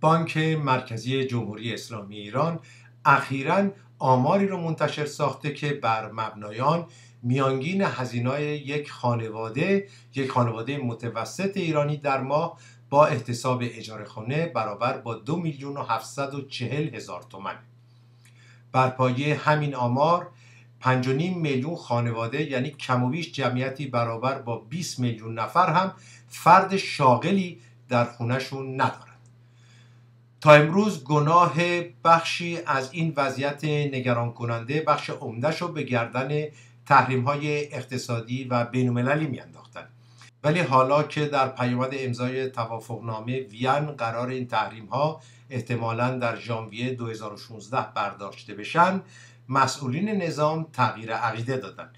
بانک مرکزی جمهوری اسلامی ایران اخیرا آماری را منتشر ساخته که بر مبنای آن میانگین هزینه‌های یک خانواده یک خانواده متوسط ایرانی در ماه با احتساب اجاره خانه برابر با دو میلیون و هزار تومن بر پایه همین آمار نیم میلیون خانواده یعنی کم و بیش جمعیتی برابر با 20 میلیون نفر هم فرد شاغلی در خونهشون ندارن تا امروز گناه بخشی از این وضعیت نگران کننده بخش عمدهش رو به گردن تحریم های اقتصادی و بین المللی ولی حالا که در پیامد امضای توافقنامه وین قرار این تحریم ها احتمالا در ژانویه 2016 برداشته بشن مسئولین نظام تغییر عقیده دادند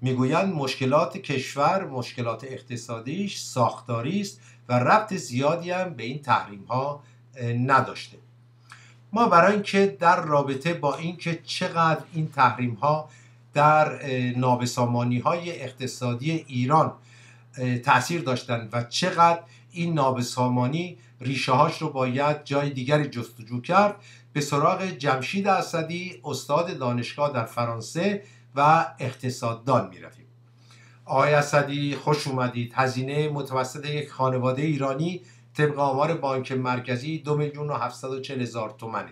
میگویند مشکلات کشور مشکلات اقتصادیش ساختاری است و ربط زیادی هم به این تحریم ها نداشته ما برای اینکه در رابطه با اینکه چقدر این تحریم ها در نابسامانی های اقتصادی ایران تاثیر داشتند و چقدر این نابسامانی ریشه هاش رو باید جای دیگری جستجو کرد به سراغ جمشید اسدی استاد دانشگاه در فرانسه و اقتصاددان می رفیم. آقای اسدی خوش اومدید هزینه متوسط یک خانواده ایرانی طبق آمار بانک مرکزی دو میلیون و هزار تومنه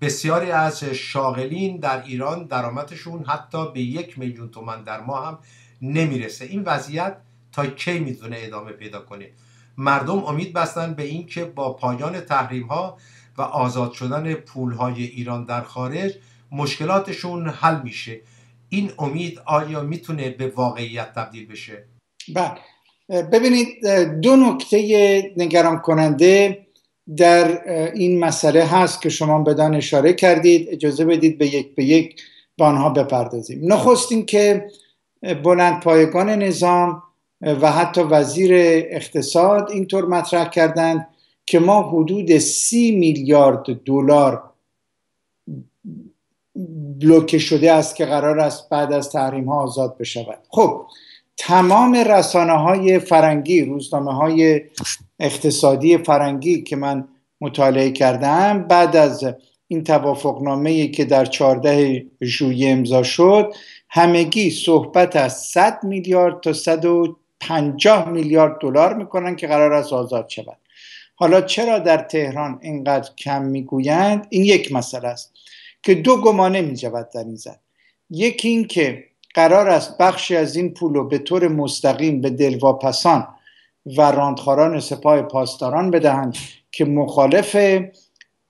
بسیاری از شاغلین در ایران درآمدشون حتی به یک میلیون تومن در ماه هم نمیرسه این وضعیت تا کی میتونه ادامه پیدا کنه مردم امید بستن به اینکه با پایان تحریم ها و آزاد شدن پولهای ایران در خارج مشکلاتشون حل میشه این امید آیا میتونه به واقعیت تبدیل بشه بله ببینید دو نکته نگران کننده در این مسئله هست که شما بدان اشاره کردید اجازه بدید به یک به یک به آنها بپردازیم نخست این که بلند پایگان نظام و حتی وزیر اقتصاد اینطور مطرح کردند که ما حدود سی میلیارد دلار بلوکه شده است که قرار است بعد از تحریم ها آزاد بشود خب تمام رسانه های فرنگی روزنامه های اقتصادی فرنگی که من مطالعه کردم بعد از این توافقنامه که در 14 ژوئیه امضا شد همگی صحبت از 100 میلیارد تا 150 میلیارد دلار میکنن که قرار است آزاد شود حالا چرا در تهران اینقدر کم میگویند این یک مسئله است که دو گمانه میجود در این زد یکی این که قرار است بخشی از این پول رو به طور مستقیم به دلواپسان و راندخاران سپاه پاسداران بدهند که مخالف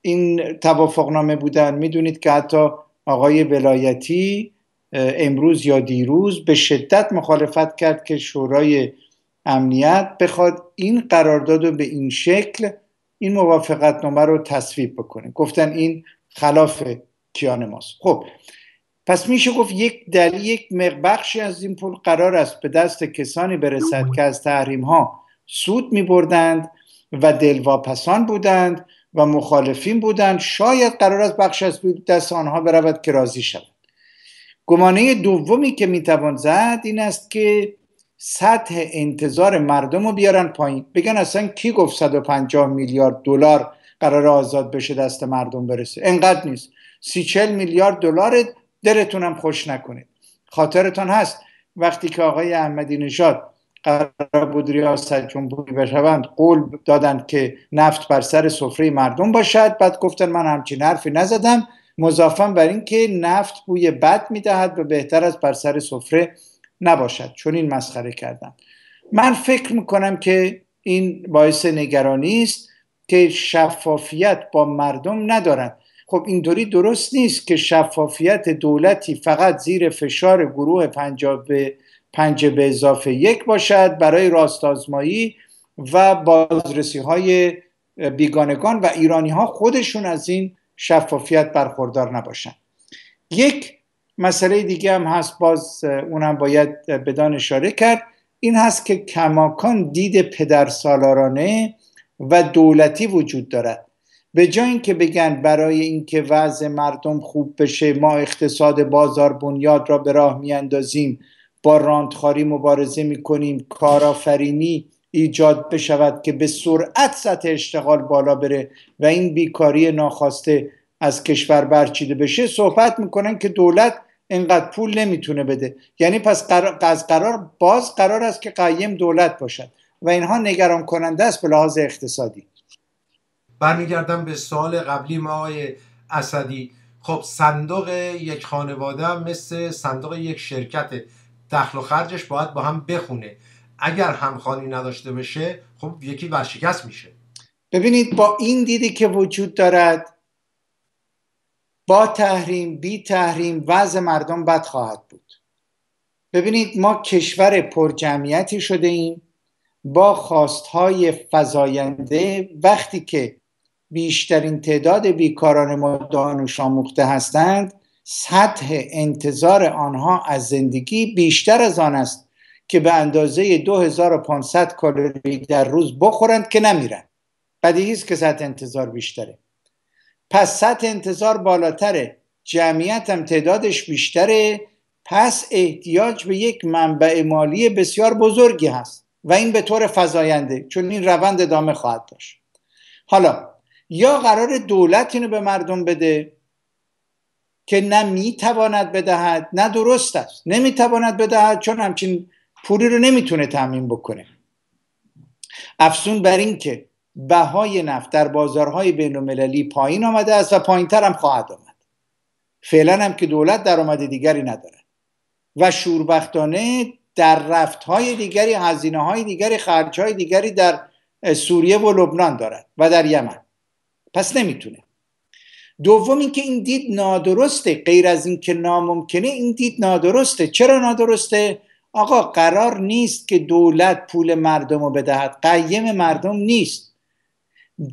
این توافقنامه بودن میدونید که حتی آقای ولایتی امروز یا دیروز به شدت مخالفت کرد که شورای امنیت بخواد این قرارداد رو به این شکل این نمر رو تصویب بکنه گفتن این خلاف کیان ماست خب پس میشه گفت یک دلیل یک مقبخشی از این پول قرار است به دست کسانی برسد که از تحریم ها سود میبردند و دلواپسان بودند و مخالفین بودند شاید قرار است بخش از دست آنها برود که راضی شود گمانه دومی که میتوان زد این است که سطح انتظار مردم رو بیارن پایین بگن اصلا کی گفت 150 میلیارد دلار قرار آزاد بشه دست مردم برسه انقدر نیست سی چل میلیارد دلار دلتونم خوش نکنه. خاطرتان هست وقتی که آقای احمدی نژاد قرار بود ریاست جمهوری بشوند قول دادند که نفت بر سر سفره مردم باشد بعد گفتن من همچین حرفی نزدم مضافم بر اینکه نفت بوی بد میدهد و بهتر از بر سر سفره نباشد چون این مسخره کردن من فکر میکنم که این باعث نگرانی است که شفافیت با مردم ندارد خب این دوری درست نیست که شفافیت دولتی فقط زیر فشار گروه پنجاب پنج به اضافه یک باشد برای راستازمایی و بازرسی های بیگانگان و ایرانی ها خودشون از این شفافیت برخوردار نباشند یک مسئله دیگه هم هست باز اونم باید بدان اشاره کرد این هست که کماکان دید پدر سالارانه و دولتی وجود دارد به جای اینکه بگن برای اینکه وضع مردم خوب بشه ما اقتصاد بازار بنیاد را به راه میاندازیم با راندخاری مبارزه میکنیم کارآفرینی ایجاد بشود که به سرعت سطح اشتغال بالا بره و این بیکاری ناخواسته از کشور برچیده بشه صحبت میکنن که دولت اینقدر پول نمیتونه بده یعنی پس قرار, قرار باز قرار است که قیم دولت باشد و اینها نگران کننده است به لحاظ اقتصادی برمیگردم به سال قبلی ما آقای اسدی خب صندوق یک خانواده مثل صندوق یک شرکت دخل و خرجش باید با هم بخونه اگر همخانی نداشته بشه خب یکی ورشکست میشه ببینید با این دیدی که وجود دارد با تحریم بی تحریم وضع مردم بد خواهد بود ببینید ما کشور جمعیتی شده ایم با خواستهای فضاینده وقتی که بیشترین تعداد بیکاران ما دانوش آموخته هستند سطح انتظار آنها از زندگی بیشتر از آن است که به اندازه 2500 کالری در روز بخورند که نمیرند بدیهی است که سطح انتظار بیشتره پس سطح انتظار بالاتره جمعیت هم تعدادش بیشتره پس احتیاج به یک منبع مالی بسیار بزرگی هست و این به طور فضاینده. چون این روند ادامه خواهد داشت حالا یا قرار دولت اینو به مردم بده که نه میتواند بدهد نه درست است نمیتواند بدهد چون همچین پولی رو نمیتونه تعمین بکنه افسون بر این که بهای نفت در بازارهای بین المللی پایین آمده است و پایین تر هم خواهد آمد فعلا هم که دولت درآمد دیگری نداره و شوربختانه در رفتهای دیگری هزینه های دیگری خرج های دیگری در سوریه و لبنان دارد و در یمن پس نمیتونه دوم اینکه این دید نادرسته غیر از اینکه ناممکنه این دید نادرسته چرا نادرسته آقا قرار نیست که دولت پول مردم رو بدهد قیم مردم نیست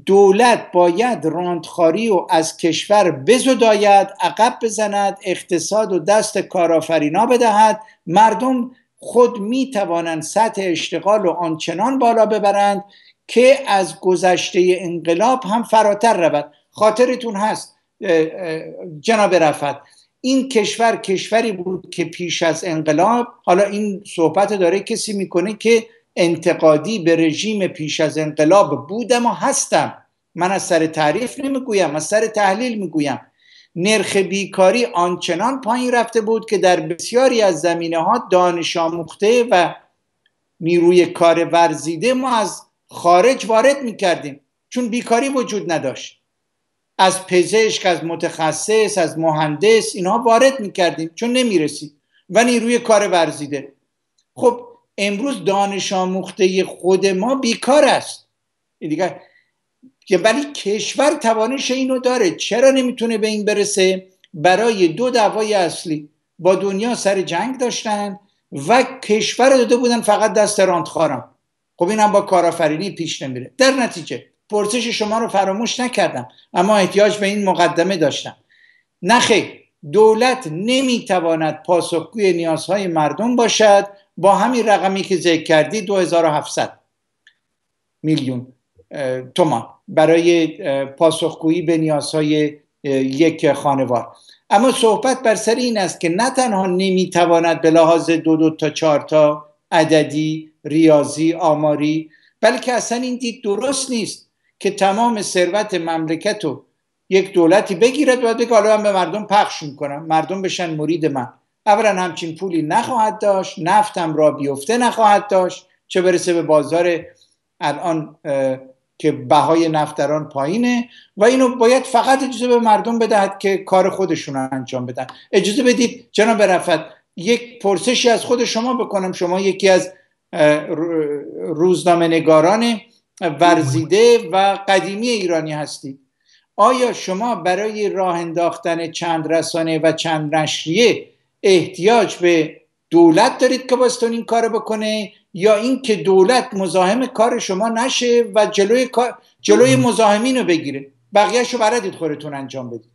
دولت باید راندخاری و از کشور بزداید عقب بزند اقتصاد و دست کارآفرینا بدهد مردم خود می توانند سطح اشتغال و آنچنان بالا ببرند که از گذشته انقلاب هم فراتر رود خاطرتون هست جناب رفت این کشور کشوری بود که پیش از انقلاب حالا این صحبت داره کسی میکنه که انتقادی به رژیم پیش از انقلاب بودم و هستم من از سر تعریف نمیگویم از سر تحلیل میگویم نرخ بیکاری آنچنان پایین رفته بود که در بسیاری از زمینه ها دانش آموخته و نیروی کار ورزیده ما از خارج وارد میکردیم چون بیکاری وجود نداشت از پزشک از متخصص از مهندس اینها وارد میکردیم چون نمیرسید و نیروی کار ورزیده خب امروز دانش آموخته خود ما بیکار است دیگه ولی کشور توانش اینو داره چرا نمیتونه به این برسه برای دو دعوای اصلی با دنیا سر جنگ داشتن و کشور داده بودن فقط دست راندخاران خب اینم با کارآفرینی پیش نمیره در نتیجه پرسش شما رو فراموش نکردم اما احتیاج به این مقدمه داشتم نخیر دولت نمیتواند پاسخگوی نیازهای مردم باشد با همین رقمی که ذکر کردی 2700 میلیون تومان برای پاسخگویی به نیازهای یک خانوار اما صحبت بر سر این است که نه تنها نمیتواند به لحاظ دو دو تا چهار تا عددی ریاضی آماری بلکه اصلا این دید درست نیست که تمام ثروت مملکت رو یک دولتی بگیرد و بگه حالا به مردم پخش میکنم مردم بشن مرید من اولا همچین پولی نخواهد داشت نفت هم را بیفته نخواهد داشت چه برسه به بازار الان که بهای نفت پایینه و اینو باید فقط اجازه به مردم بدهد که کار خودشون رو انجام بدن اجازه بدید جناب رفت یک پرسشی از خود شما بکنم شما یکی از روزنامه نگاران ورزیده و قدیمی ایرانی هستید آیا شما برای راه انداختن چند رسانه و چند نشریه احتیاج به دولت دارید که باستون این کار بکنه یا اینکه دولت مزاحم کار شما نشه و جلوی, جلوی مزاحمین رو بگیره بقیهش رو بردید خودتون انجام بدید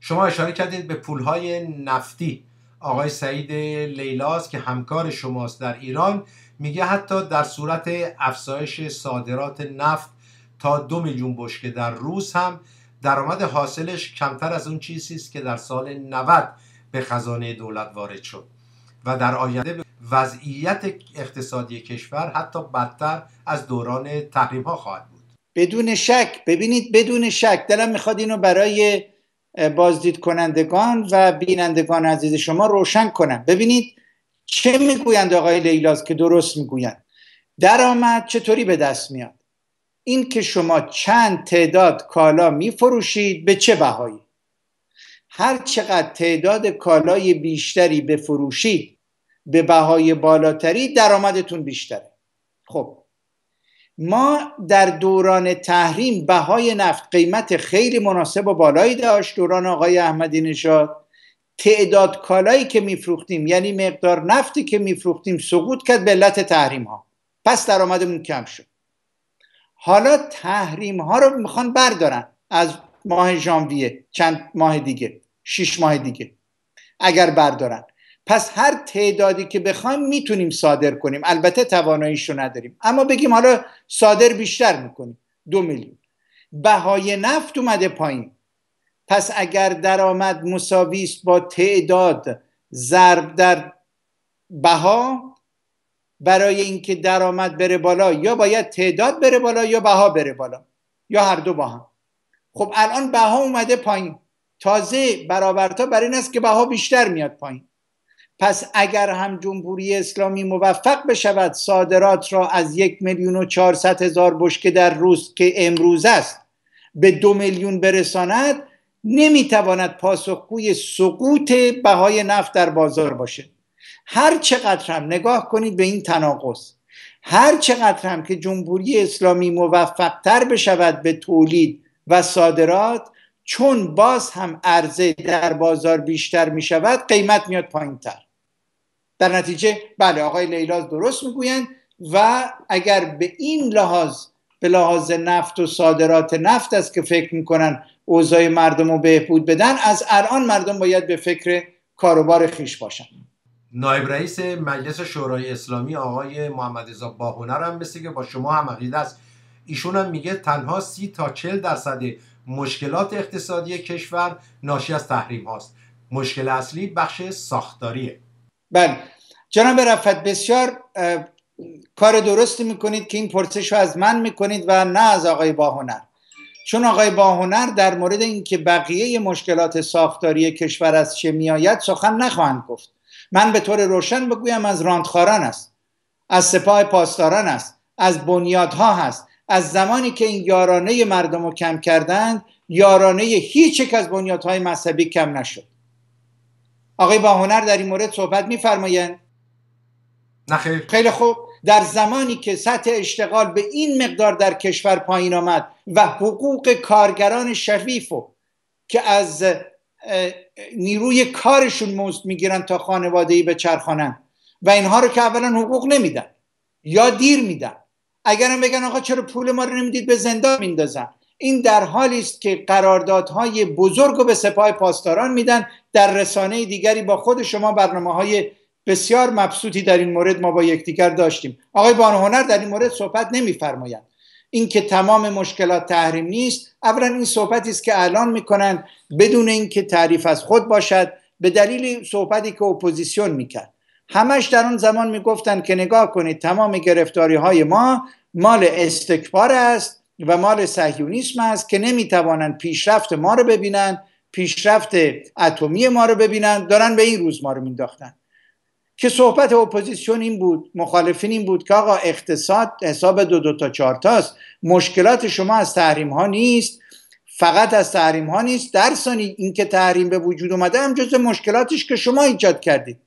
شما اشاره کردید به پولهای نفتی آقای سعید لیلاز که همکار شماست در ایران میگه حتی در صورت افزایش صادرات نفت تا دو میلیون بشکه در روز هم درآمد حاصلش کمتر از اون چیزی است که در سال 90 به خزانه دولت وارد شد و در آینده وضعیت اقتصادی کشور حتی بدتر از دوران تحریم ها خواهد بود بدون شک ببینید بدون شک دلم میخواد اینو برای بازدید کنندگان و بینندگان عزیز شما روشن کنم ببینید چه میگویند آقای لیلاز که درست میگویند درآمد چطوری به دست میاد این که شما چند تعداد کالا میفروشید به چه بهایی هر چقدر تعداد کالای بیشتری بفروشید به بهای بالاتری درآمدتون بیشتره خب ما در دوران تحریم بهای نفت قیمت خیلی مناسب و بالایی داشت دوران آقای احمدی نژاد تعداد کالایی که میفروختیم یعنی مقدار نفتی که میفروختیم سقوط کرد به علت تحریم ها پس درآمدمون کم شد حالا تحریم ها رو میخوان بردارن از ماه ژانویه چند ماه دیگه شیش ماه دیگه اگر بردارن پس هر تعدادی که بخوایم میتونیم صادر کنیم البته تواناییش رو نداریم اما بگیم حالا صادر بیشتر میکنیم دو میلیون بهای نفت اومده پایین پس اگر درآمد مساوی است با تعداد ضرب در بها برای اینکه درآمد بره بالا یا باید تعداد بره بالا یا بها بره بالا یا هر دو با هم خب الان بها اومده پایین تازه برابرتا بر این است که بها بیشتر میاد پایین پس اگر هم جمهوری اسلامی موفق بشود صادرات را از یک میلیون و چهارصد هزار بشکه در روز که امروز است به دو میلیون برساند نمیتواند پاسخگوی سقوط بهای نفت در بازار باشه. هر چقدر هم نگاه کنید به این تناقض هر چقدر هم که جمهوری اسلامی تر بشود به تولید و صادرات چون باز هم عرضه در بازار بیشتر می شود قیمت میاد پایین تر در نتیجه بله آقای لیلاز درست میگویند و اگر به این لحاظ به لحاظ نفت و صادرات نفت است که فکر میکنن اوضاع مردم رو بهبود بدن از الان مردم باید به فکر کاروبار خیش باشن نایب رئیس مجلس شورای اسلامی آقای محمد رضا باهنر هم مثل که با شما هم عقیده است ایشون هم میگه تنها سی تا چل درصد مشکلات اقتصادی کشور ناشی از تحریم هاست مشکل اصلی بخش ساختاریه بله جناب رفت بسیار کار درستی میکنید که این پرسش رو از من میکنید و نه از آقای باهنر چون آقای باهنر در مورد اینکه بقیه مشکلات ساختاری کشور از چه میآید سخن نخواهند گفت من به طور روشن بگویم از راندخاران است از سپاه پاسداران است از بنیادها هست از زمانی که این یارانه مردم رو کم کردند یارانه هیچ یک از بنیادهای مذهبی کم نشد آقای با هنر در این مورد صحبت میفرمایند نخیر خیلی خوب در زمانی که سطح اشتغال به این مقدار در کشور پایین آمد و حقوق کارگران شفیف که از نیروی کارشون مزد میگیرن تا خانواده ای چرخانن و اینها رو که اولا حقوق نمیدن یا دیر میدن اگرم بگن آقا چرا پول ما رو نمیدید به زندان میندازن این در حالی است که قراردادهای بزرگ و به سپاه پاسداران میدن در رسانه دیگری با خود شما برنامه های بسیار مبسوطی در این مورد ما با یکدیگر داشتیم آقای بانهنر در این مورد صحبت نمیفرمایند اینکه تمام مشکلات تحریم نیست اولا این صحبتی است که الان میکنن بدون اینکه تعریف از خود باشد به دلیل صحبتی که اپوزیسیون میکرد همش در آن زمان میگفتن که نگاه کنید تمام گرفتاری های ما مال استکبار است و مال سهیونیسم است که نمیتوانند پیشرفت ما رو ببینند پیشرفت اتمی ما رو ببینند دارن به این روز ما رو مینداختن که صحبت اپوزیسیون این بود مخالفین این بود که آقا اقتصاد حساب دو دو تا چهار تاست مشکلات شما از تحریم ها نیست فقط از تحریم ها نیست در ثانی اینکه تحریم به وجود اومده هم جز مشکلاتش که شما ایجاد کردید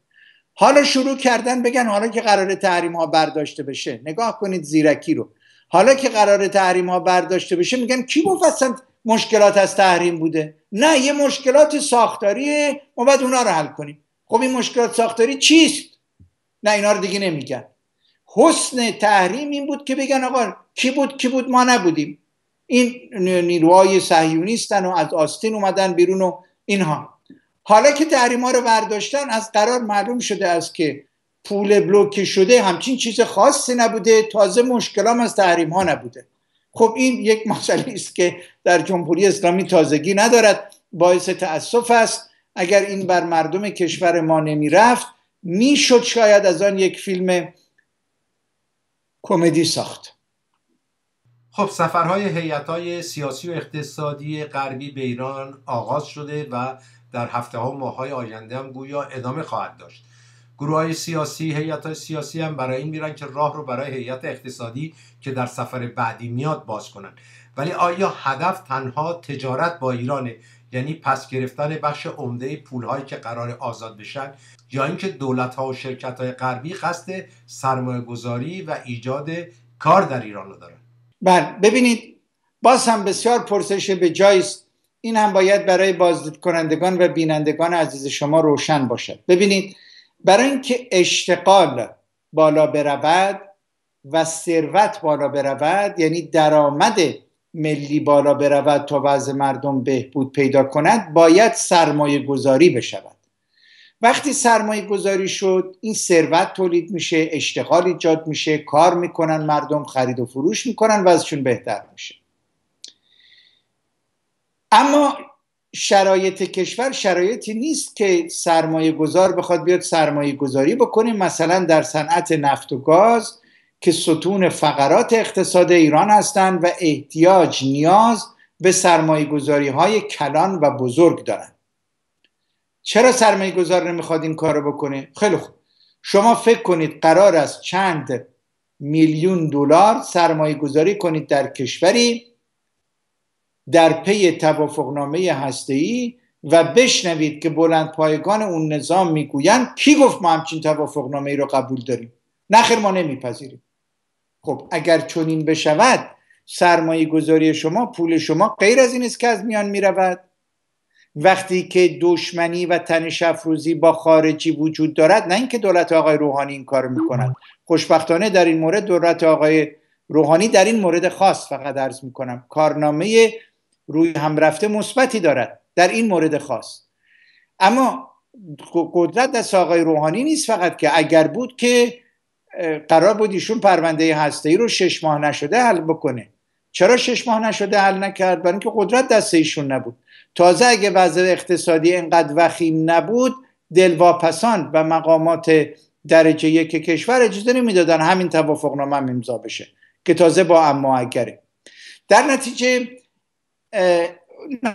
حالا شروع کردن بگن حالا که قرار تحریم ها برداشته بشه نگاه کنید زیرکی رو حالا که قرار تحریم ها برداشته بشه میگن کی مفصل مشکلات از تحریم بوده نه یه مشکلات ساختاریه ما باید اونا رو حل کنیم خب این مشکلات ساختاری چیست نه اینا رو دیگه نمیگن حسن تحریم این بود که بگن آقا کی بود کی بود ما نبودیم این نیروهای صهیونیستن و از آستین اومدن بیرون و اینها حالا که تحریم ها رو برداشتن از قرار معلوم شده است که پول بلوک شده همچین چیز خاصی نبوده تازه مشکلام از تحریم ها نبوده خب این یک مسئله است که در جمهوری اسلامی تازگی ندارد باعث تأسف است اگر این بر مردم کشور ما می شد شاید از آن یک فیلم کمدی ساخت خب سفرهای هیاتای سیاسی و اقتصادی غربی به ایران آغاز شده و در هفته ها و ماه های آینده هم گویا ادامه خواهد داشت گروه های سیاسی هیئت سیاسی هم برای این میرن که راه رو برای هیات اقتصادی که در سفر بعدی میاد باز کنن ولی آیا هدف تنها تجارت با ایرانه یعنی پس گرفتن بخش عمده پولهایی که قرار آزاد بشن یا اینکه دولت ها و شرکت های غربی قصد سرمایه گذاری و ایجاد کار در ایران رو دارن بله ببینید باز هم بسیار پرسش به جایست این هم باید برای بازدید کنندگان و بینندگان عزیز شما روشن باشد ببینید برای اینکه اشتغال بالا برود و ثروت بالا برود یعنی درآمد ملی بالا برود تا وضع مردم بهبود پیدا کند باید سرمایه گذاری بشود وقتی سرمایه گذاری شد این ثروت تولید میشه اشتغال ایجاد میشه کار میکنن مردم خرید و فروش میکنن و ازشون بهتر میشه اما شرایط کشور شرایطی نیست که سرمایه گذار بخواد بیاد سرمایه گذاری بکنه مثلا در صنعت نفت و گاز که ستون فقرات اقتصاد ایران هستند و احتیاج نیاز به سرمایه گذاری های کلان و بزرگ دارند چرا سرمایه گذار نمیخواد این کارو بکنه خیلی خوب شما فکر کنید قرار است چند میلیون دلار سرمایه گذاری کنید در کشوری در پی توافقنامه ای و بشنوید که بلند پایگان اون نظام میگویند کی گفت ما همچین توافقنامه ای رو قبول داریم نخیر ما نمیپذیریم خب اگر چنین بشود سرمایه گذاری شما پول شما غیر از این است که از میان میرود وقتی که دشمنی و تنش افروزی با خارجی وجود دارد نه اینکه دولت آقای روحانی این کار میکند خوشبختانه در این مورد دولت آقای روحانی در این مورد خاص فقط عرض میکنم کارنامه روی هم رفته مثبتی دارد در این مورد خاص اما قدرت دست آقای روحانی نیست فقط که اگر بود که قرار بود ایشون پرونده هسته ای رو شش ماه نشده حل بکنه چرا شش ماه نشده حل نکرد برای اینکه قدرت دست ایشون نبود تازه اگه وضع اقتصادی اینقدر وخیم نبود دلواپسان و مقامات درجه یک کشور اجازه نمیدادن همین توافقنامه هم امضا بشه که تازه با اما اگره در نتیجه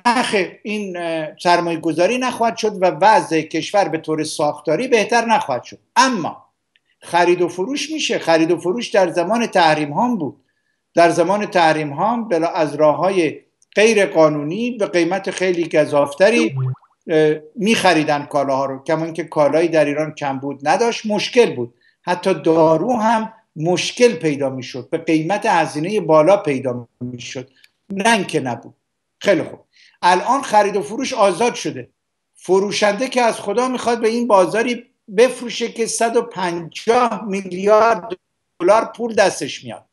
نخ این سرمایه گذاری نخواهد شد و وضع کشور به طور ساختاری بهتر نخواهد شد اما خرید و فروش میشه خرید و فروش در زمان تحریم هم بود در زمان تحریم هم بلا از راه های غیر قانونی به قیمت خیلی گذافتری میخریدن کالاها رو کما که کالایی در ایران کم بود نداشت مشکل بود حتی دارو هم مشکل پیدا میشد به قیمت هزینه بالا پیدا میشد نه که نبود خیلی خوب الان خرید و فروش آزاد شده فروشنده که از خدا میخواد به این بازاری بفروشه که 150 میلیارد دلار پول دستش میاد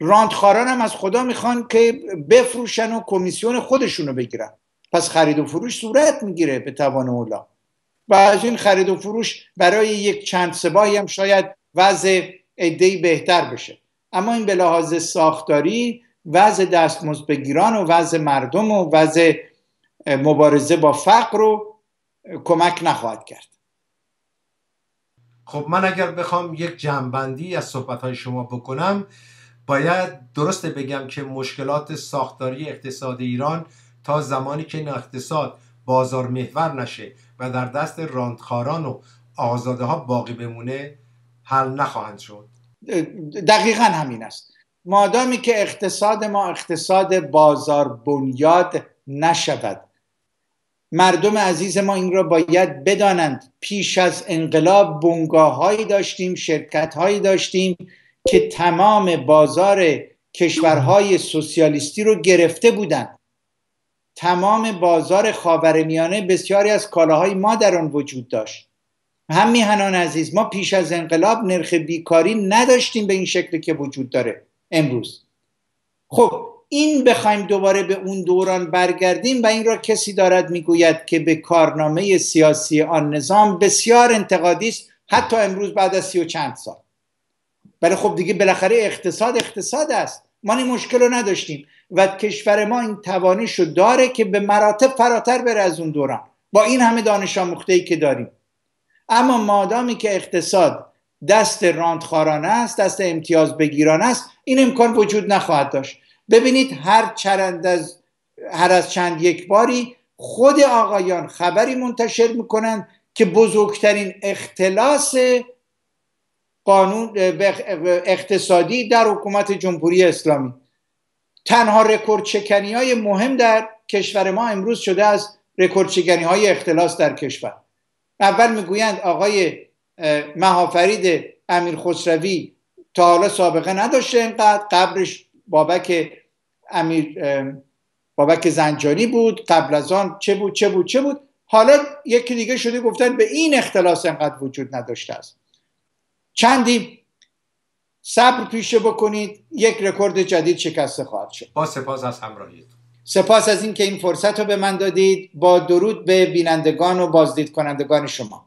راندخاران هم از خدا میخوان که بفروشن و کمیسیون خودشونو بگیرن پس خرید و فروش صورت میگیره به توان اولا و از این خرید و فروش برای یک چند سباهی هم شاید وضع ای بهتر بشه اما این به لحاظ ساختاری وضع دستمزد بگیران و وضع مردم و وضع مبارزه با فقر رو کمک نخواهد کرد خب من اگر بخوام یک جمعبندی از های شما بکنم باید درسته بگم که مشکلات ساختاری اقتصاد ایران تا زمانی که این اقتصاد بازار محور نشه و در دست راندخاران و آزاده ها باقی بمونه حل نخواهند شد دقیقا همین است مادامی که اقتصاد ما اقتصاد بازار بنیاد نشود مردم عزیز ما این را باید بدانند پیش از انقلاب بنگاه هایی داشتیم شرکت هایی داشتیم که تمام بازار کشورهای سوسیالیستی رو گرفته بودند تمام بازار خاورمیانه بسیاری از کالاهای ما در آن وجود داشت هم میهنان عزیز ما پیش از انقلاب نرخ بیکاری نداشتیم به این شکل که وجود داره امروز خب این بخوایم دوباره به اون دوران برگردیم و این را کسی دارد میگوید که به کارنامه سیاسی آن نظام بسیار انتقادی است حتی امروز بعد از سی و چند سال بله خب دیگه بالاخره اقتصاد اقتصاد است ما این مشکل رو نداشتیم و کشور ما این توانش رو داره که به مراتب فراتر بره از اون دوران با این همه دانش آموخته که داریم اما مادامی که اقتصاد دست راندخارانه است دست امتیاز بگیران است این امکان وجود نخواهد داشت ببینید هر چرند از هر از چند یک باری خود آقایان خبری منتشر میکنند که بزرگترین اختلاس قانون اقتصادی در حکومت جمهوری اسلامی تنها رکورد های مهم در کشور ما امروز شده از رکورد های اختلاس در کشور اول میگویند آقای مهافرید امیر خسروی تا حالا سابقه نداشته اینقدر قبرش بابک امیر بابک زنجانی بود قبل از آن چه بود چه بود چه بود حالا یکی دیگه شده گفتن به این اختلاس انقدر وجود نداشته است چندی صبر پیشه بکنید یک رکورد جدید شکسته خواهد شد با سپاس از همراهیت سپاس از اینکه این فرصت رو به من دادید با درود به بینندگان و بازدید کنندگان شما